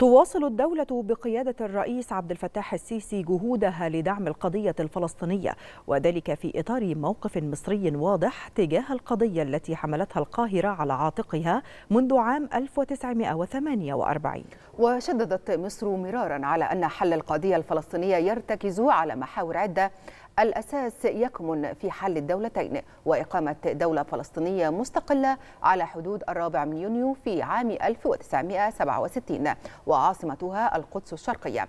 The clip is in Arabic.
تواصل الدولة بقيادة الرئيس عبد الفتاح السيسي جهودها لدعم القضية الفلسطينية وذلك في إطار موقف مصري واضح تجاه القضية التي حملتها القاهرة على عاتقها منذ عام 1948 وشددت مصر مرارا على أن حل القضية الفلسطينية يرتكز على محاور عدة الأساس يكمن في حل الدولتين وإقامة دولة فلسطينية مستقلة على حدود الرابع من يونيو في عام 1967 وعاصمتها القدس الشرقية